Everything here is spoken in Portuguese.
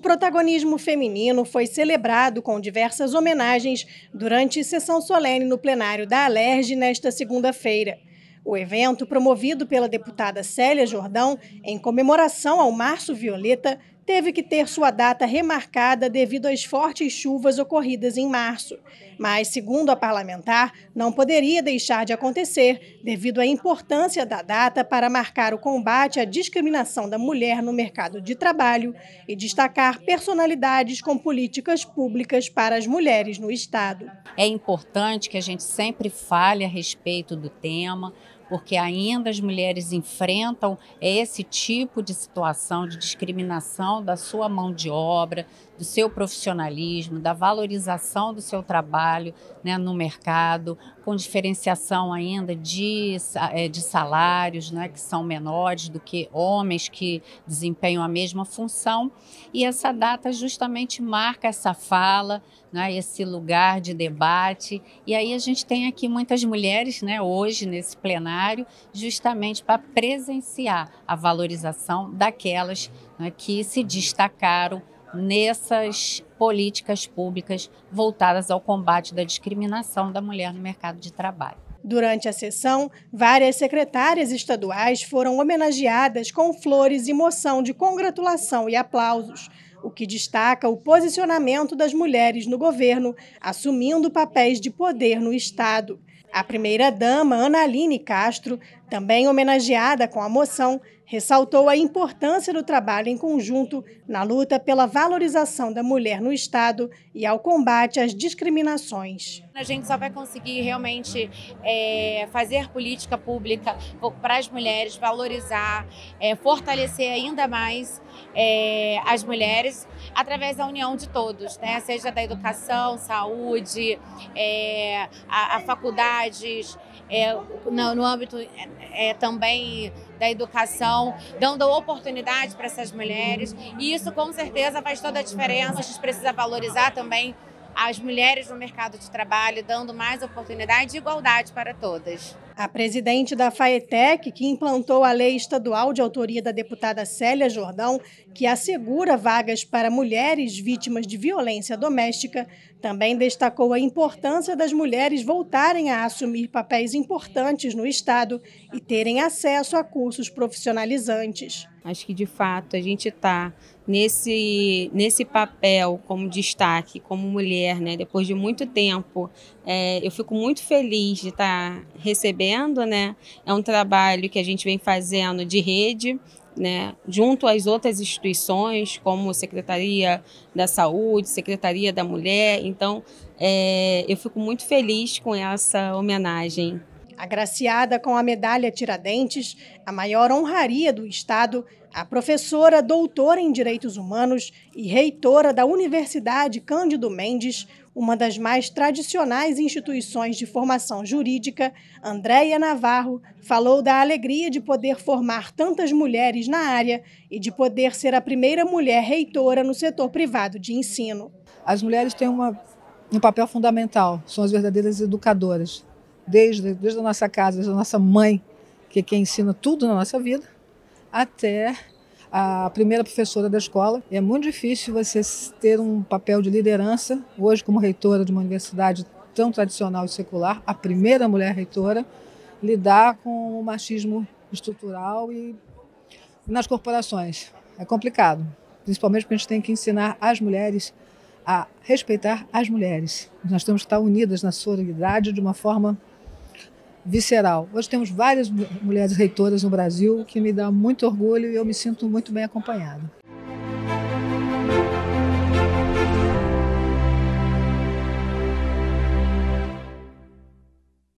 O protagonismo feminino foi celebrado com diversas homenagens durante sessão solene no plenário da Alerj nesta segunda-feira. O evento, promovido pela deputada Célia Jordão, em comemoração ao Março Violeta, teve que ter sua data remarcada devido às fortes chuvas ocorridas em março. Mas, segundo a parlamentar, não poderia deixar de acontecer devido à importância da data para marcar o combate à discriminação da mulher no mercado de trabalho e destacar personalidades com políticas públicas para as mulheres no Estado. É importante que a gente sempre fale a respeito do tema, porque ainda as mulheres enfrentam esse tipo de situação de discriminação da sua mão de obra, do seu profissionalismo, da valorização do seu trabalho né, no mercado, com diferenciação ainda de, eh, de salários né, que são menores do que homens que desempenham a mesma função. E essa data justamente marca essa fala, né, esse lugar de debate. E aí a gente tem aqui muitas mulheres né, hoje nesse plenário, justamente para presenciar a valorização daquelas né, que se destacaram nessas políticas públicas voltadas ao combate da discriminação da mulher no mercado de trabalho. Durante a sessão, várias secretárias estaduais foram homenageadas com flores e moção de congratulação e aplausos, o que destaca o posicionamento das mulheres no governo, assumindo papéis de poder no Estado. A primeira-dama, Ana Analine Castro, também homenageada com a moção, ressaltou a importância do trabalho em conjunto na luta pela valorização da mulher no Estado e ao combate às discriminações. A gente só vai conseguir realmente é, fazer política pública para as mulheres, valorizar, é, fortalecer ainda mais é, as mulheres através da união de todos, né? seja da educação, saúde, é, a, a, faculdades, é, no, no âmbito é, também da educação dando oportunidade para essas mulheres. E isso com certeza faz toda a diferença. A gente precisa valorizar também as mulheres no mercado de trabalho, dando mais oportunidade e igualdade para todas. A presidente da FAETEC, que implantou a lei estadual de autoria da deputada Célia Jordão, que assegura vagas para mulheres vítimas de violência doméstica, também destacou a importância das mulheres voltarem a assumir papéis importantes no Estado e terem acesso a cursos profissionalizantes. Acho que, de fato, a gente está nesse, nesse papel como destaque, como mulher, né? depois de muito tempo. É, eu fico muito feliz de estar tá recebendo fazendo, né? É um trabalho que a gente vem fazendo de rede, né, junto às outras instituições, como Secretaria da Saúde, Secretaria da Mulher. Então, é, eu fico muito feliz com essa homenagem. Agraciada com a medalha Tiradentes, a maior honraria do Estado, a professora doutora em Direitos Humanos e reitora da Universidade Cândido Mendes, uma das mais tradicionais instituições de formação jurídica, Andréia Navarro falou da alegria de poder formar tantas mulheres na área e de poder ser a primeira mulher reitora no setor privado de ensino. As mulheres têm uma, um papel fundamental, são as verdadeiras educadoras, desde, desde a nossa casa, desde a nossa mãe, que é quem ensina tudo na nossa vida, até a primeira professora da escola. É muito difícil você ter um papel de liderança, hoje, como reitora de uma universidade tão tradicional e secular, a primeira mulher reitora, lidar com o machismo estrutural e nas corporações. É complicado, principalmente porque a gente tem que ensinar as mulheres a respeitar as mulheres. Nós temos que estar unidas na solidariedade de uma forma visceral. Hoje temos várias mulheres reitoras no Brasil, que me dá muito orgulho e eu me sinto muito bem acompanhada.